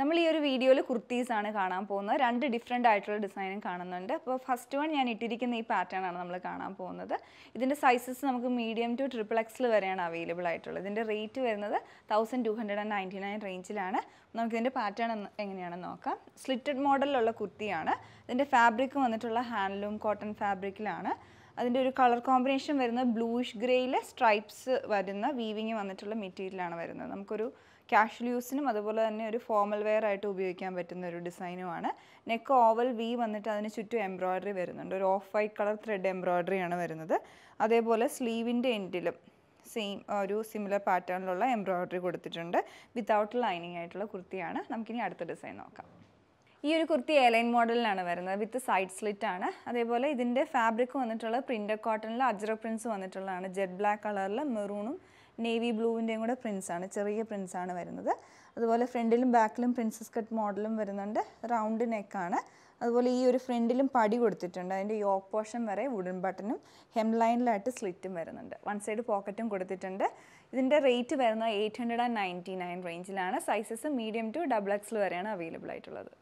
നമ്മൾ ഈ ഒരു വീഡിയോയിൽ കുർത്തീസാണ് കാണാൻ പോകുന്നത് രണ്ട് ഡിഫറെൻ്റ് ആയിട്ടുള്ള ഡിസൈനും കാണുന്നുണ്ട് അപ്പോൾ ഫസ്റ്റ് വൺ ഞാൻ ഇട്ടിരിക്കുന്ന ഈ പാറ്റേൺ ആണ് നമ്മൾ കാണാൻ പോകുന്നത് ഇതിൻ്റെ സൈസസ് നമുക്ക് മീഡിയം ടു ട്രിപ്പിൾ എക്സിൽ വരെയാണ് അവൈലബിൾ ആയിട്ടുള്ളത് ഇതിൻ്റെ റേറ്റ് വരുന്നത് thousand two hundred and ninety nine റേഞ്ചിലാണ് നമുക്കിതിൻ്റെ പാറ്റേൺ എങ്ങനെയാണെന്ന് നോക്കാം സ്ലിറ്റഡ് മോഡലിലുള്ള കുർത്തിയാണ് ഇതിൻ്റെ ഫാബ്രിക് വന്നിട്ടുള്ള ഹാൻഡ്ലൂം കോട്ടൺ ഫാബ്രിക്കിലാണ് അതിൻ്റെ ഒരു കളർ കോമ്പിനേഷൻ വരുന്നത് ബ്ലൂയിഷ് ഗ്രേയിലെ സ്ട്രൈപ്സ് വരുന്ന വീവിങ് വന്നിട്ടുള്ള മെറ്റീരിയലാണ് വരുന്നത് നമുക്കൊരു ക്യാഷ്വൽ യൂസിനും അതുപോലെ തന്നെ ഒരു ഫോമൽ വെയർ ആയിട്ട് ഉപയോഗിക്കാൻ പറ്റുന്ന ഒരു ഡിസൈനുമാണ് നെക്ക് ഓവൽ വി വന്നിട്ട് അതിന് ചുറ്റും എംബ്രോയ്ഡറി വരുന്നുണ്ട് ഒരു ഓഫ് വൈറ്റ് കളർ ത്രെഡ് ആണ് വരുന്നത് അതേപോലെ സ്ലീവിൻ്റെ എൻഡിലും സെയിം ഒരു സിമിലർ പാറ്റേണിലുള്ള എംബ്രോയ്ഡറി കൊടുത്തിട്ടുണ്ട് വിത്തൗട്ട് ലൈനിങ് ആയിട്ടുള്ള കുർത്തിയാണ് നമുക്കിനി അടുത്ത ഡിസൈൻ നോക്കാം ഈ ഒരു കുർത്തി എലൈൻ മോഡലിലാണ് വരുന്നത് വിത്ത് സൈഡ് സ്ലിറ്റ് ആണ് അതേപോലെ ഇതിൻ്റെ ഫാബ്രിക് വന്നിട്ടുള്ള പ്രിൻ്റ് കോട്ടണിൽ അജ്ര പ്രിൻസ് വന്നിട്ടുള്ളതാണ് ജെറ്റ് ബ്ലാക്ക് കളറിൽ മെറൂണും നേവി ബ്ലൂവിൻ്റെയും കൂടെ പ്രിൻസ് ആണ് ചെറിയ പ്രിൻസ് ആണ് വരുന്നത് അതുപോലെ ഫ്രണ്ടിലും ബാക്കിലും പ്രിൻസസ് കട്ട് മോഡലും വരുന്നുണ്ട് റൗണ്ട് നെക്കാണ് അതുപോലെ ഈ ഒരു ഫ്രണ്ടിലും പടി കൊടുത്തിട്ടുണ്ട് അതിൻ്റെ യോക്ക് പോർഷൻ വരെ വുഡൻ ബട്ടണും ഹെം ലൈനിലായിട്ട് സ്ലിറ്റും വരുന്നുണ്ട് വൺ സൈഡ് പോക്കറ്റും കൊടുത്തിട്ടുണ്ട് ഇതിൻ്റെ റേറ്റ് വരുന്നത് eight hundred and ninety nine റേഞ്ചിലാണ് സൈസസ് മീഡിയം ടു ഡബിൾ എക്സിൽ വരെയാണ് അവൈലബിൾ ആയിട്ടുള്ളത്